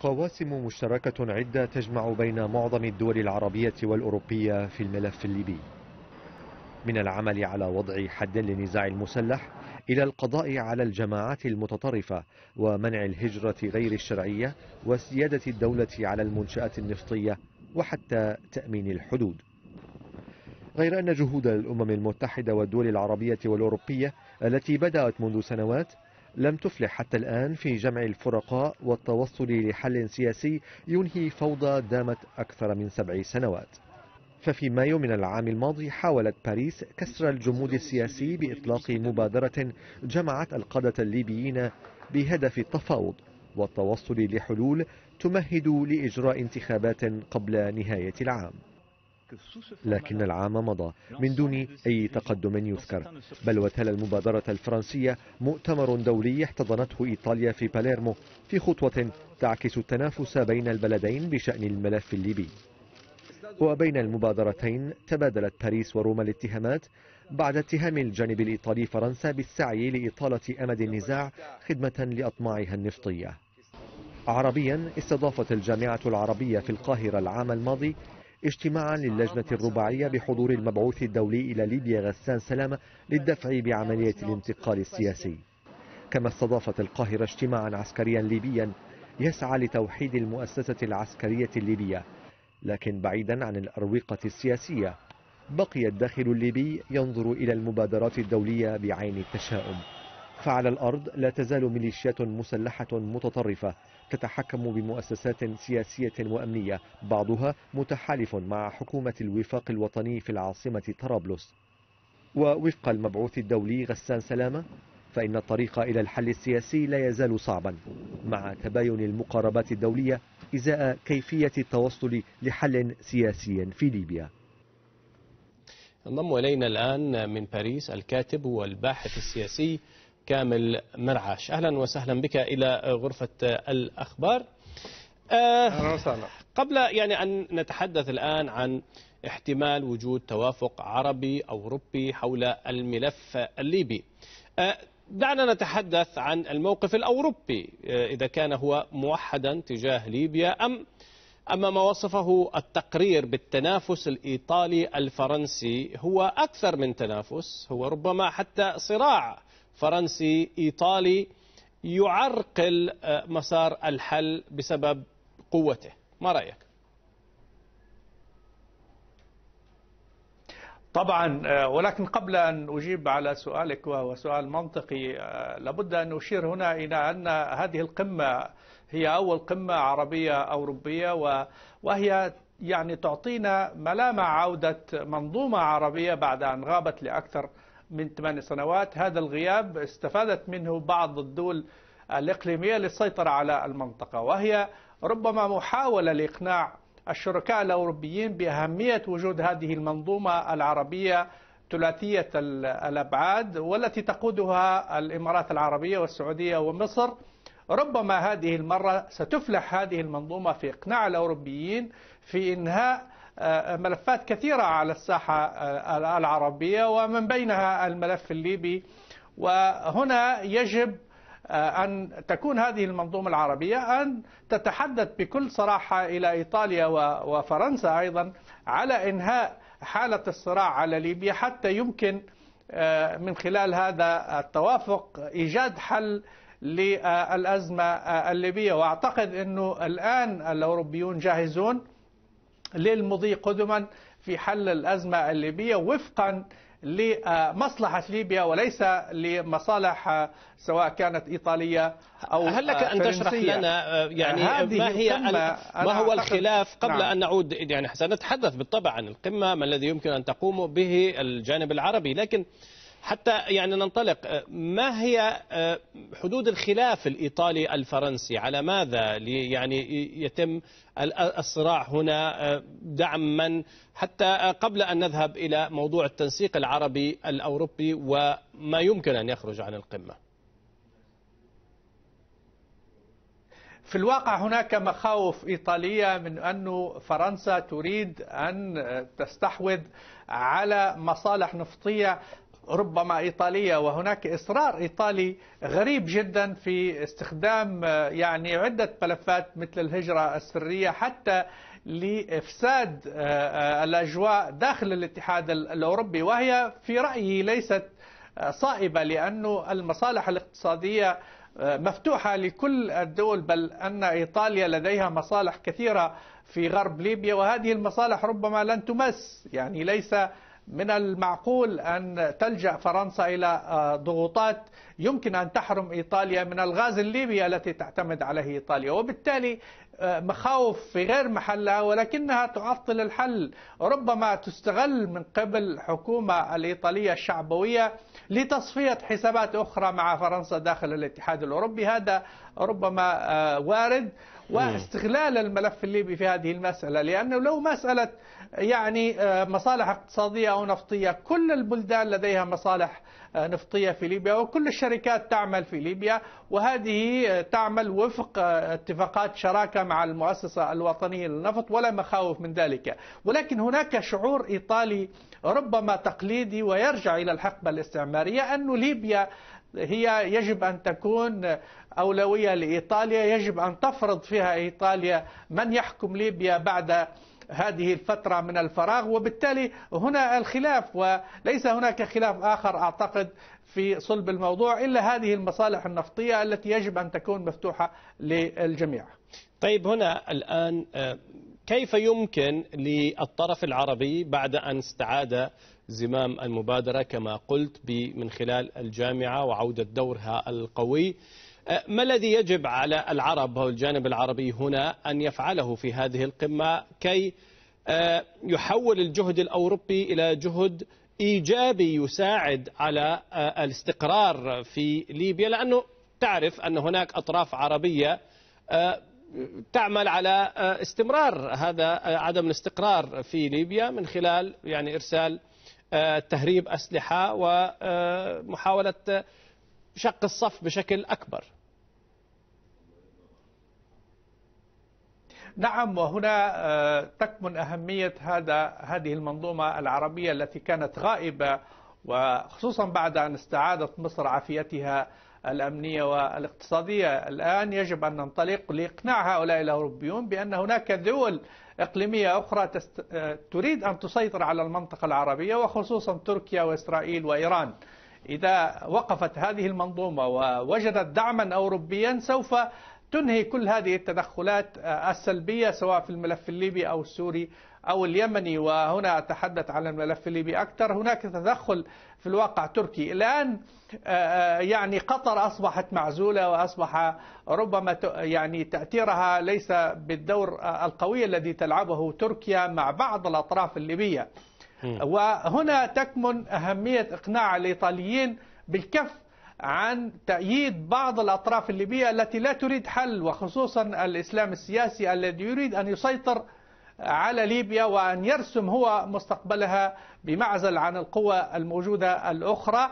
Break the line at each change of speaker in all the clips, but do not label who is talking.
قواسم مشتركة عدة تجمع بين معظم الدول العربية والأوروبية في الملف الليبي من العمل على وضع حد للنزاع المسلح إلى القضاء على الجماعات المتطرفة ومنع الهجرة غير الشرعية وسيادة الدولة على المنشآت النفطية وحتى تأمين الحدود غير أن جهود الأمم المتحدة والدول العربية والأوروبية التي بدأت منذ سنوات لم تفلح حتى الآن في جمع الفرقاء والتوصل لحل سياسي ينهي فوضى دامت أكثر من سبع سنوات ففي مايو من العام الماضي حاولت باريس كسر الجمود السياسي بإطلاق مبادرة جمعت القادة الليبيين بهدف التفاوض والتوصل لحلول تمهد لإجراء انتخابات قبل نهاية العام لكن العام مضى من دون أي تقدم يذكر بل وتل المبادرة الفرنسية مؤتمر دولي احتضنته إيطاليا في باليرمو في خطوة تعكس التنافس بين البلدين بشأن الملف الليبي وبين المبادرتين تبادلت باريس وروما الاتهامات بعد اتهام الجانب الإيطالي فرنسا بالسعي لإطالة أمد النزاع خدمة لأطماعها النفطية عربيا استضافت الجامعة العربية في القاهرة العام الماضي اجتماعا للجنة الرباعية بحضور المبعوث الدولي إلى ليبيا غسان سلامة للدفع بعملية الانتقال السياسي كما استضافت القاهرة اجتماعا عسكريا ليبيا يسعى لتوحيد المؤسسة العسكرية الليبية لكن بعيدا عن الأروقة السياسية بقي الداخل الليبي ينظر إلى المبادرات الدولية بعين التشاؤم فعلى الأرض لا تزال ميليشيات مسلحة متطرفة تتحكم بمؤسسات سياسية وأمنية بعضها متحالف مع حكومة الوفاق الوطني في العاصمة طرابلس ووفق المبعوث الدولي غسان سلامة فإن الطريق إلى الحل السياسي لا يزال صعبا مع تباين المقاربات الدولية إزاء كيفية التوصل لحل سياسي في ليبيا
انضم إلينا الآن من باريس الكاتب والباحث السياسي كامل مرعاش أهلا وسهلا بك إلى غرفة الأخبار آه، أهلا وسهلا قبل يعني أن نتحدث الآن عن احتمال وجود توافق عربي أوروبي حول الملف الليبي آه، دعنا نتحدث عن الموقف الأوروبي آه، إذا كان هو موحدا تجاه ليبيا أم أما ما وصفه التقرير بالتنافس الإيطالي الفرنسي هو أكثر من تنافس هو ربما حتى صراع فرنسي إيطالي يعرقل آه، مسار الحل بسبب قوته
ما رأيك؟ طبعا آه، ولكن قبل أن أجيب على سؤالك وهو سؤال منطقي آه، لابد أن أشير هنا إلى أن هذه القمة هي أول قمة عربية أوروبية وهي يعني تعطينا ملامه عودة منظومة عربية بعد أن غابت لأكثر من ثمان سنوات هذا الغياب استفادت منه بعض الدول الإقليمية للسيطرة على المنطقة وهي ربما محاولة لإقناع الشركاء الأوروبيين بأهمية وجود هذه المنظومة العربية ثلاثية الأبعاد والتي تقودها الإمارات العربية والسعودية ومصر ربما هذه المرة ستفلح هذه المنظومة في إقناع الأوروبيين في إنهاء آه، ملفات كثيرة على الساحة آه، العربية ومن بينها الملف الليبي وهنا يجب آه، أن تكون هذه المنظومة العربية أن تتحدث بكل صراحة إلى إيطاليا وفرنسا أيضا على إنهاء حالة الصراع على ليبيا حتى يمكن من خلال هذا التوافق إيجاد حل للأزمة الليبية وأعتقد أنه الآن الأوروبيون جاهزون للمضي قدما في حل الأزمة الليبية وفقا لمصلحة ليبيا وليس لمصالح سواء كانت إيطالية أو هل لك أن تشرح لنا يعني ما هي ما هو الخلاف قبل نعم. أن
نعود يعني سنتحدث بالطبع عن القمة ما الذي يمكن أن تقوم به الجانب العربي لكن حتى يعني ننطلق آه، ما هي آه، حدود الخلاف الإيطالي الفرنسي على ماذا يعني يتم الصراع هنا آه، دعم من حتى قبل أن نذهب إلى موضوع التنسيق العربي الأوروبي وما يمكن أن يخرج عن
القمة في الواقع هناك مخاوف إيطالية من أن فرنسا تريد أن تستحوذ على مصالح نفطية ربما إيطالية وهناك إصرار إيطالي غريب جدا في استخدام آه، يعني عدة ملفات مثل الهجرة السرية حتى لإفساد آه، آه، الأجواء داخل الاتحاد الأوروبي وهي في رأيي ليست صائبة لأن المصالح الاقتصادية مفتوحة لكل الدول بل أن إيطاليا لديها مصالح كثيرة في غرب ليبيا وهذه المصالح ربما لن تمس يعني ليس من المعقول أن تلجأ فرنسا إلى آه، ضغوطات يمكن أن تحرم إيطاليا من الغاز الليبي التي تعتمد عليه إيطاليا وبالتالي مخاوف في غير محلها ولكنها تعطل الحل ربما تستغل من قبل الحكومة الإيطالية الشعبوية لتصفية حسابات أخرى مع فرنسا داخل الاتحاد الأوروبي هذا ربما آه، وارد واستغلال الملف الليبي في هذه المسألة لأنه لو مسألة يعني آه، مصالح اقتصادية أو نفطية كل البلدان لديها مصالح آه، نفطية في ليبيا وكل الشركات تعمل في ليبيا وهذه آه، تعمل وفق آه، اتفاقات شراكة مع المؤسسة الوطنية للنفط ولا مخاوف من ذلك ولكن هناك شعور إيطالي ربما تقليدي ويرجع إلى الحقبة الاستعمارية أن ليبيا هي يجب أن تكون أولوية لإيطاليا يجب أن تفرض فيها إيطاليا من يحكم ليبيا بعد هذه الفترة من الفراغ وبالتالي هنا الخلاف وليس هناك خلاف آخر أعتقد في صلب الموضوع إلا هذه المصالح النفطية التي يجب أن تكون مفتوحة للجميع طيب
هنا الآن آه، كيف يمكن للطرف العربي بعد أن استعاد زمام المبادرة كما قلت من خلال الجامعة وعودة دورها القوي أه، ما الذي يجب على العرب أو الجانب العربي هنا أن يفعله في هذه القمة كي أه، يحول الجهد الأوروبي إلى جهد إيجابي يساعد على أه، الاستقرار في ليبيا لأنه تعرف أن هناك أطراف عربية تعمل على استمرار هذا عدم الاستقرار في ليبيا من خلال يعني إرسال تهريب أسلحة ومحاولة شق الصف بشكل أكبر
نعم وهنا آه، تكمن أهمية هذا هذه المنظومة العربية التي كانت غائبة وخصوصا بعد أن استعادت مصر عافيتها الأمنية والاقتصادية الآن يجب أن ننطلق لإقناع هؤلاء الأوروبيون بأن هناك دول إقليمية أخرى تست... آه، تريد أن تسيطر على المنطقة العربية وخصوصا تركيا وإسرائيل وإيران إذا وقفت هذه المنظومة ووجدت دعما أوروبيا سوف تنهي كل هذه التدخلات آه، السلبية سواء في الملف الليبي أو السوري أو اليمني وهنا أتحدث عن الملف الليبي أكثر هناك تدخل في الواقع تركي الآن آه، آه، يعني قطر أصبحت معزولة وأصبح ربما يعني تأثيرها ليس بالدور القوي الذي تلعبه تركيا مع بعض الأطراف الليبية وهنا تكمن أهمية إقناع الإيطاليين بالكف عن تأييد بعض الأطراف الليبية التي لا تريد حل وخصوصا الإسلام السياسي الذي يريد أن يسيطر على ليبيا وأن يرسم هو مستقبلها بمعزل عن القوى الموجودة الأخرى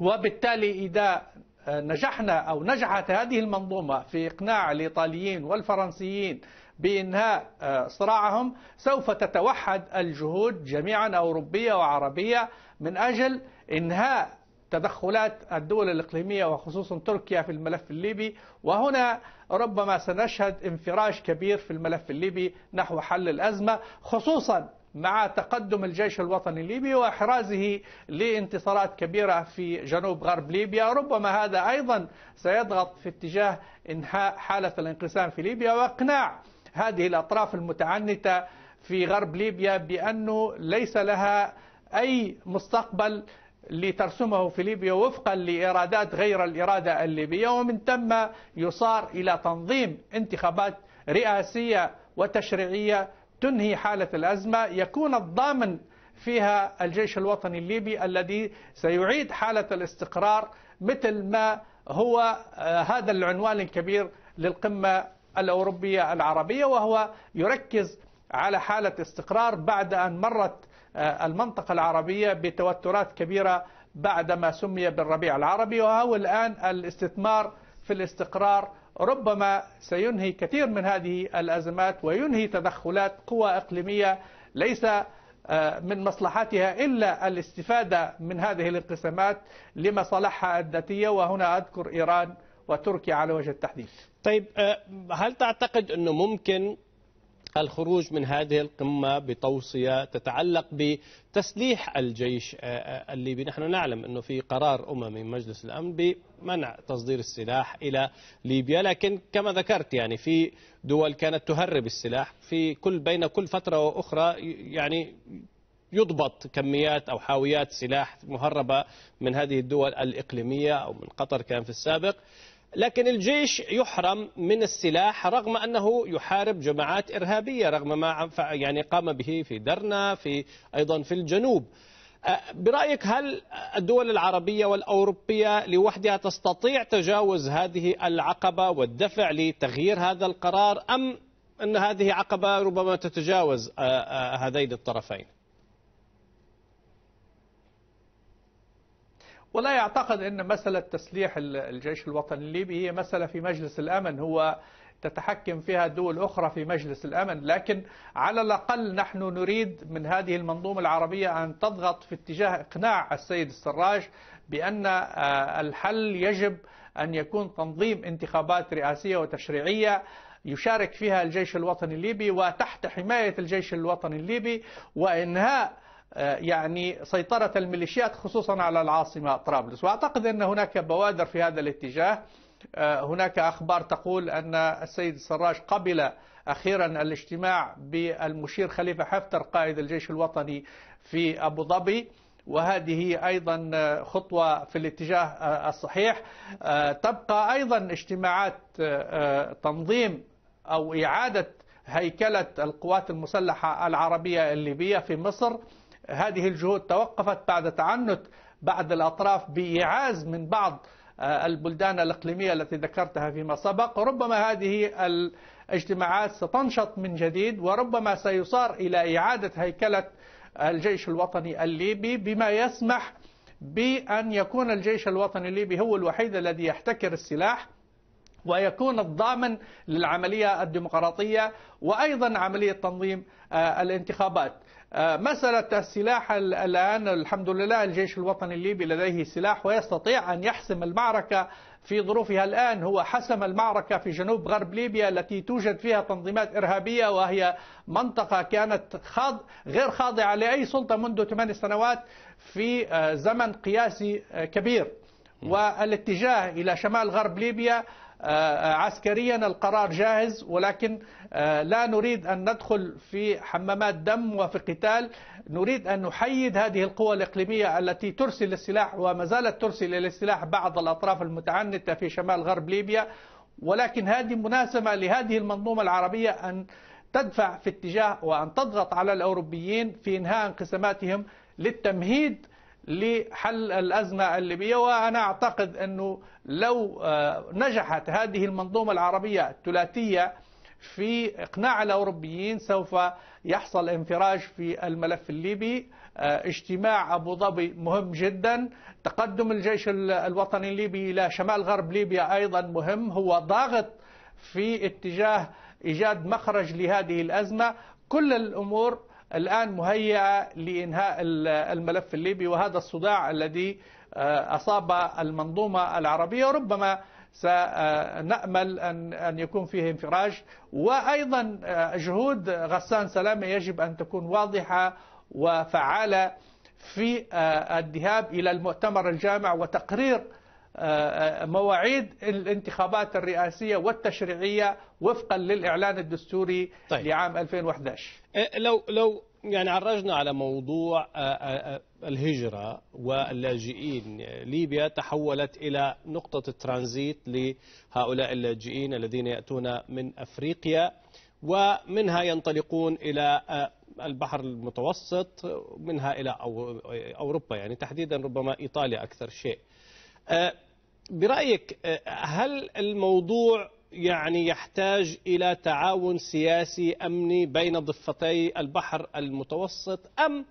وبالتالي إذا نجحنا أو نجحت هذه المنظومة في إقناع الإيطاليين والفرنسيين بإنهاء آه، صراعهم سوف تتوحد الجهود جميعا أوروبية وعربية من أجل إنهاء تدخلات الدول الإقليمية وخصوصا تركيا في الملف الليبي وهنا ربما سنشهد انفراج كبير في الملف الليبي نحو حل الأزمة خصوصا مع تقدم الجيش الوطني الليبي واحرازه لانتصارات كبيره في جنوب غرب ليبيا، ربما هذا ايضا سيضغط في اتجاه انهاء حاله الانقسام في ليبيا واقناع هذه الاطراف المتعنته في غرب ليبيا بانه ليس لها اي مستقبل لترسمه في ليبيا وفقا لإرادات غير الإرادة الليبية ومن ثم يصار إلى تنظيم انتخابات رئاسية وتشريعية تنهي حالة الأزمة يكون الضامن فيها الجيش الوطني الليبي الذي سيعيد حالة الاستقرار مثل ما هو آه، هذا العنوان الكبير للقمة الأوروبية العربية وهو يركز على حالة استقرار بعد أن مرت آه، المنطقة العربية بتوترات كبيرة بعدما سمي بالربيع العربي وهو الآن الاستثمار في الاستقرار ربما سينهي كثير من هذه الأزمات وينهي تدخلات قوى إقليمية ليس آه، من مصلحتها إلا الاستفادة من هذه الانقسامات لمصالحها الذاتية وهنا أذكر إيران وتركيا على وجه التحديد طيب آه، هل تعتقد أنه
ممكن الخروج من هذه القمة بتوصية تتعلق بتسليح الجيش آه، آه، الليبي نحن نعلم أنه في قرار أممي من مجلس الأمن بمنع تصدير السلاح إلى ليبيا لكن كما ذكرت يعني في دول كانت تهرب السلاح في كل بين كل فترة وأخرى يعني يضبط كميات أو حاويات سلاح مهربة من هذه الدول الإقليمية أو من قطر كان في السابق لكن الجيش يحرم من السلاح رغم أنه يحارب جماعات إرهابية رغم ما يعني قام به في درنا في أيضا في الجنوب برأيك هل الدول العربية والأوروبية لوحدها تستطيع تجاوز هذه العقبة والدفع لتغيير هذا القرار أم أن هذه عقبة ربما تتجاوز هذين الطرفين؟
ولا يعتقد أن مسألة تسليح الجيش الوطني الليبي هي مسألة في مجلس الأمن هو تتحكم فيها دول أخرى في مجلس الأمن لكن على الأقل نحن نريد من هذه المنظومة العربية أن تضغط في اتجاه إقناع السيد السراج بأن آه، الحل يجب أن يكون تنظيم انتخابات رئاسية وتشريعية يشارك فيها الجيش الوطني الليبي وتحت حماية الجيش الوطني الليبي وإنهاء آه، يعني سيطرة الميليشيات خصوصا على العاصمة طرابلس وأعتقد أن هناك بوادر في هذا الاتجاه آه، هناك أخبار تقول أن السيد السراج قبل أخيرا الاجتماع بالمشير خليفة حفتر قائد الجيش الوطني في أبو ظبي وهذه أيضا خطوة في الاتجاه آه، الصحيح تبقى أيضا اجتماعات تنظيم أو إعادة هيكلة القوات المسلحة العربية الليبية في مصر هذه الجهود توقفت بعد تعنت بعض الأطراف بإيعاز من بعض آه، البلدان الإقليمية التي ذكرتها فيما سبق ربما هذه الاجتماعات ستنشط من جديد وربما سيصار إلى إعادة هيكلة الجيش الوطني الليبي بما يسمح بأن يكون الجيش الوطني الليبي هو الوحيد الذي يحتكر السلاح ويكون الضامن للعملية الديمقراطية وأيضا عملية تنظيم آه، الانتخابات آه، مسألة السلاح الآن الحمد لله الجيش الوطني الليبي لديه سلاح ويستطيع أن يحسم المعركة في ظروفها الآن هو حسم المعركة في جنوب غرب ليبيا التي توجد فيها تنظيمات إرهابية وهي منطقة كانت خاض غير خاضعة لأي سلطة منذ ثمان سنوات في آه، زمن قياسي آه، كبير والاتجاه إلى شمال غرب ليبيا آه، آه، عسكريا القرار جاهز ولكن آه، لا نريد أن ندخل في حمامات دم وفي قتال نريد أن نحيد هذه القوى الإقليمية التي ترسل السلاح وما زالت ترسل السلاح بعض الأطراف المتعنتة في شمال غرب ليبيا ولكن هذه مناسبة لهذه المنظومة العربية أن تدفع في اتجاه وأن تضغط على الأوروبيين في إنهاء انقساماتهم للتمهيد لحل الأزمة الليبية وأنا أعتقد أنه لو آه، نجحت هذه المنظومة العربية الثلاثية في إقناع الأوروبيين سوف يحصل انفراج في الملف الليبي آه، اجتماع أبو ظبي مهم جدا تقدم الجيش الوطني الليبي إلى شمال غرب ليبيا أيضا مهم هو ضاغط في اتجاه إيجاد مخرج لهذه الأزمة كل الأمور الآن مهيئة لإنهاء الملف الليبي وهذا الصداع الذي آه، أصاب المنظومة العربية ربما سنأمل أن أن يكون فيه انفراج وأيضا آه، جهود غسان سلامة يجب أن تكون واضحة وفعالة في آه، الذهاب إلى المؤتمر الجامع وتقرير آه، آه، مواعيد الانتخابات الرئاسية والتشريعية وفقا للإعلان الدستوري طيب. لعام 2011 آه، لو لو يعني عرجنا على موضوع
الهجرة واللاجئين ليبيا تحولت إلى نقطة الترانزيت لهؤلاء اللاجئين الذين يأتون من أفريقيا ومنها ينطلقون إلى البحر المتوسط منها إلى أوروبا يعني تحديدا ربما إيطاليا أكثر شيء آه، برأيك آه، هل الموضوع يعني يحتاج إلى تعاون سياسي أمني بين ضفتي البحر المتوسط أم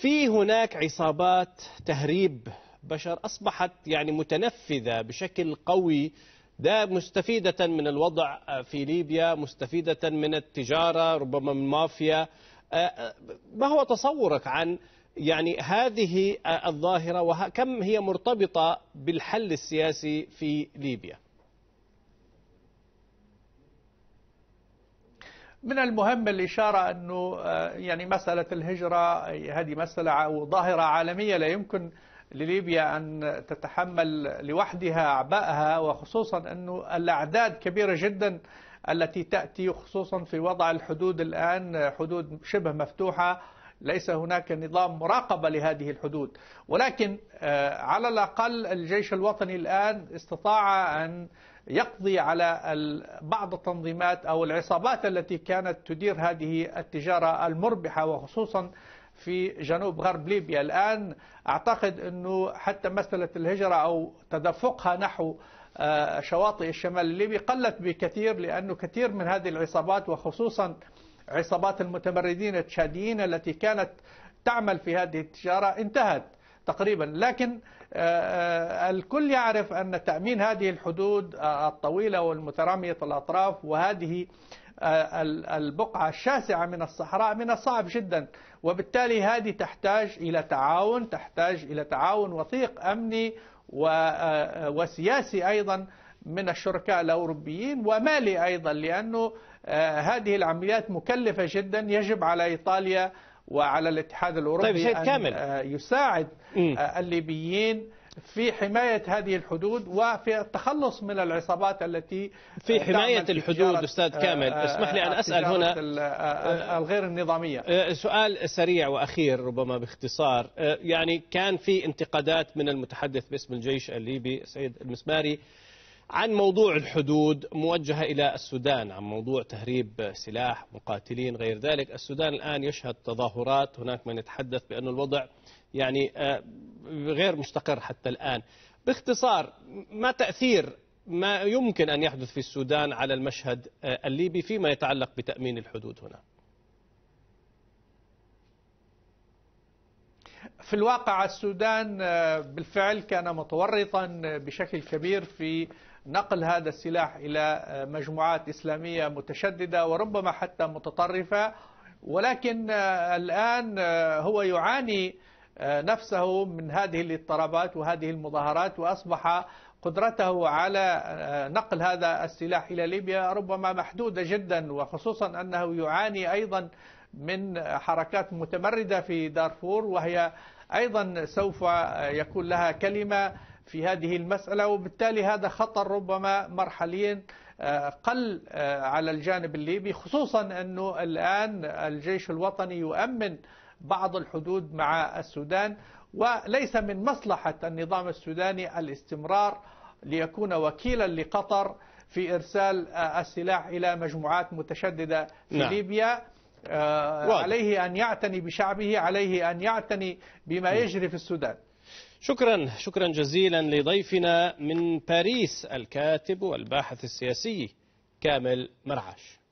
في هناك عصابات تهريب بشر أصبحت يعني متنفذة بشكل قوي ده مستفيدة من الوضع آه، في ليبيا مستفيدة من التجارة ربما من مافيا آه، آه، ما هو تصورك عن يعني هذه الظاهرة وكم هي مرتبطة بالحل السياسي في ليبيا
من المهم الإشارة أنه آه، يعني مسألة الهجرة هذه مسألة ظاهرة عالمية لا يمكن لليبيا أن تتحمل لوحدها أعبائها وخصوصا أنه الأعداد كبيرة جدا التي تأتي خصوصا في وضع الحدود الآن حدود شبه مفتوحة ليس هناك نظام مراقبة لهذه الحدود ولكن آه، على الأقل الجيش الوطني الآن استطاع أن يقضي على بعض التنظيمات أو العصابات التي كانت تدير هذه التجارة المربحة وخصوصا في جنوب غرب ليبيا الآن أعتقد أنه حتى مسألة الهجرة أو تدفقها نحو آه، شواطئ الشمال الليبي قلت بكثير لأنه كثير من هذه العصابات وخصوصا عصابات المتمردين التشاديين التي كانت تعمل في هذه التجارة انتهت تقريبا لكن آه، آه، الكل يعرف أن تأمين هذه الحدود الطويلة والمترامية الأطراف وهذه البقعة الشاسعة من الصحراء من الصعب جدا وبالتالي هذه تحتاج إلى تعاون تحتاج إلى تعاون وثيق أمني آه، آه، وسياسي أيضا من الشركاء الأوروبيين ومالي أيضا لأنه آه، هذه العمليات مكلفة جدا يجب على إيطاليا وعلى الاتحاد الأوروبي طيب أن كامل. يساعد الليبيين في حماية هذه الحدود وفي التخلص من العصابات التي في حماية الحدود أستاذ آه، كامل آه، اسمح لي أن آه، أسأل هنا الغير النظامية
سؤال سريع وأخير ربما باختصار يعني كان في انتقادات من المتحدث باسم الجيش الليبي سيد المسماري عن موضوع الحدود موجهة إلى السودان عن موضوع تهريب سلاح مقاتلين غير ذلك السودان الآن يشهد تظاهرات هناك من يتحدث بأن الوضع يعني آه، غير مستقر حتى الآن باختصار ما تأثير ما يمكن أن يحدث في السودان على المشهد آه، الليبي فيما يتعلق بتأمين الحدود هنا
في الواقع السودان آه، بالفعل كان متورطا بشكل كبير في نقل هذا السلاح إلى مجموعات إسلامية متشددة وربما حتى متطرفة ولكن الآن هو يعاني آه، نفسه من هذه الاضطرابات وهذه المظاهرات وأصبح قدرته على آه، نقل هذا السلاح إلى ليبيا ربما محدودة جدا وخصوصا أنه يعاني أيضا من حركات متمردة في دارفور وهي أيضا سوف يكون لها كلمة في هذه المسألة وبالتالي هذا خطر ربما مرحليا آه، قل على الجانب الليبي خصوصا أنه الآن الجيش الوطني يؤمن بعض الحدود مع السودان وليس من مصلحة النظام السوداني الاستمرار ليكون وكيلا لقطر في إرسال آه، السلاح إلى مجموعات متشددة في نعم. ليبيا آه عليه أن يعتني بشعبه عليه أن يعتني بما نعم. يجري في السودان
شكرا شكرا جزيلا لضيفنا من باريس الكاتب والباحث السياسي كامل مرعش